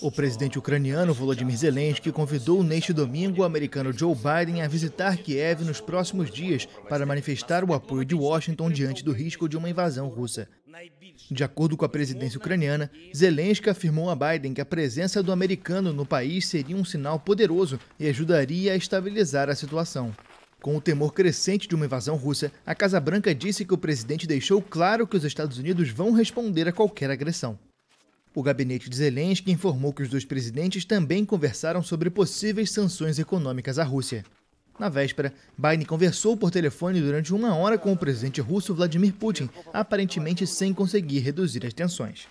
O presidente ucraniano Volodymyr Zelensky convidou neste domingo o americano Joe Biden a visitar Kiev nos próximos dias para manifestar o apoio de Washington diante do risco de uma invasão russa. De acordo com a presidência ucraniana, Zelensky afirmou a Biden que a presença do americano no país seria um sinal poderoso e ajudaria a estabilizar a situação. Com o temor crescente de uma invasão russa, a Casa Branca disse que o presidente deixou claro que os Estados Unidos vão responder a qualquer agressão. O gabinete de Zelensky informou que os dois presidentes também conversaram sobre possíveis sanções econômicas à Rússia. Na véspera, Biden conversou por telefone durante uma hora com o presidente russo Vladimir Putin, aparentemente sem conseguir reduzir as tensões.